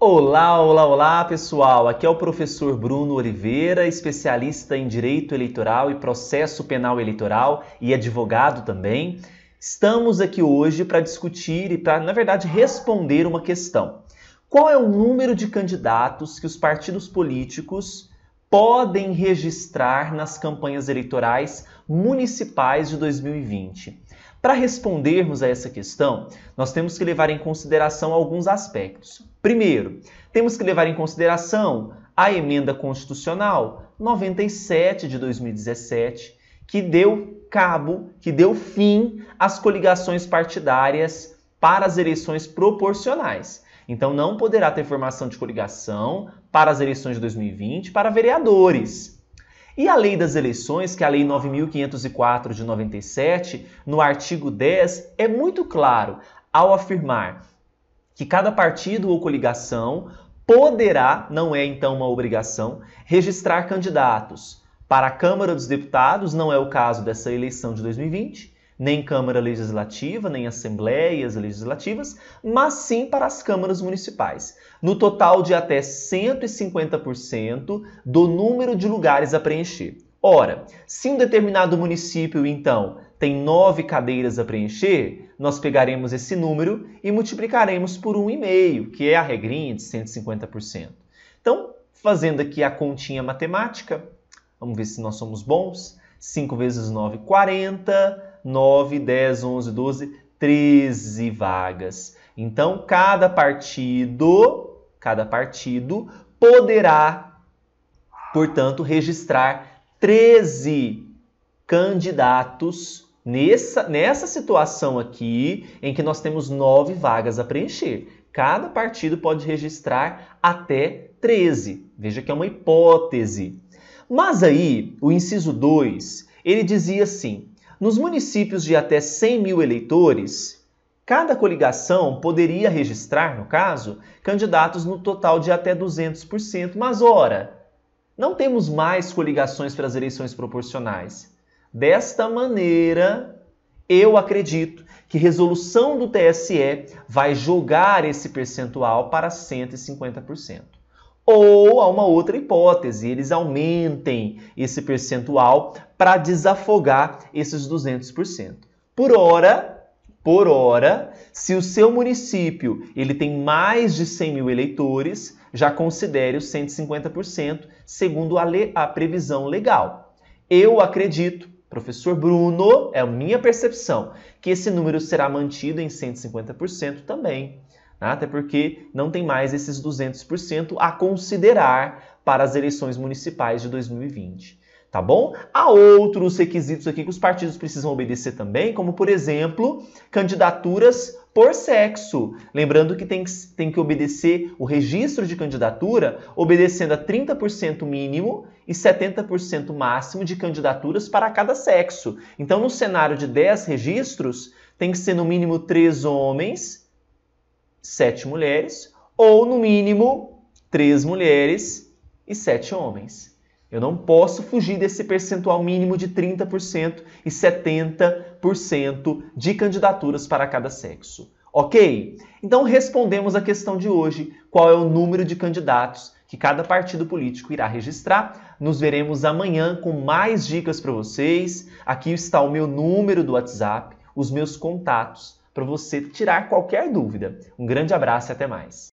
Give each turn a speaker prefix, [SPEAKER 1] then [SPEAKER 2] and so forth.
[SPEAKER 1] Olá, olá, olá, pessoal. Aqui é o professor Bruno Oliveira, especialista em direito eleitoral e processo penal eleitoral e advogado também. Estamos aqui hoje para discutir e para, na verdade, responder uma questão. Qual é o número de candidatos que os partidos políticos podem registrar nas campanhas eleitorais municipais de 2020? Para respondermos a essa questão, nós temos que levar em consideração alguns aspectos. Primeiro, temos que levar em consideração a emenda constitucional 97 de 2017, que deu cabo, que deu fim às coligações partidárias para as eleições proporcionais. Então não poderá ter formação de coligação para as eleições de 2020 para vereadores. E a lei das eleições, que é a lei 9504 de 97, no artigo 10, é muito claro ao afirmar que cada partido ou coligação poderá, não é então uma obrigação, registrar candidatos para a Câmara dos Deputados, não é o caso dessa eleição de 2020, nem Câmara Legislativa, nem Assembleias Legislativas, mas sim para as câmaras municipais, no total de até 150% do número de lugares a preencher. Ora, se um determinado município, então, tem nove cadeiras a preencher, nós pegaremos esse número e multiplicaremos por um e meio, que é a regrinha de 150%. Então, fazendo aqui a continha matemática, vamos ver se nós somos bons. 5 vezes 9, 40. 9, 10, 11, 12, 13 vagas. Então, cada partido, cada partido poderá, portanto, registrar 13 candidatos nessa, nessa situação aqui, em que nós temos 9 vagas a preencher. Cada partido pode registrar até 13. Veja que é uma hipótese. Mas aí, o inciso 2, ele dizia assim: nos municípios de até 100 mil eleitores, cada coligação poderia registrar, no caso, candidatos no total de até 200%. Mas, ora, não temos mais coligações para as eleições proporcionais. Desta maneira, eu acredito que resolução do TSE vai jogar esse percentual para 150%. Ou há uma outra hipótese, eles aumentem esse percentual para desafogar esses 200%. Por hora, por hora, se o seu município ele tem mais de 100 mil eleitores, já considere os 150%, segundo a, a, previsão legal. Eu acredito, professor Bruno, é a minha percepção, que esse número será mantido em 150% também né? até porque não tem mais esses 200% a considerar para as eleições municipais de 2020 tá bom? Há outros requisitos aqui que os partidos precisam obedecer também, como, por exemplo, candidaturas por sexo. Lembrando que tem, que tem que obedecer o registro de candidatura, obedecendo a 30% mínimo e 70% máximo de candidaturas para cada sexo. Então, no cenário de 10 registros, tem que ser no mínimo 3 homens sete mulheres, ou no mínimo três mulheres e sete homens. Eu não posso fugir desse percentual mínimo de 30% e 70% de candidaturas para cada sexo. Ok? Então respondemos a questão de hoje: qual é o número de candidatos que cada partido político irá registrar. Nos veremos amanhã com mais dicas para vocês. Aqui está o meu número do WhatsApp, os meus contatos para você tirar qualquer dúvida. Um grande abraço e até mais.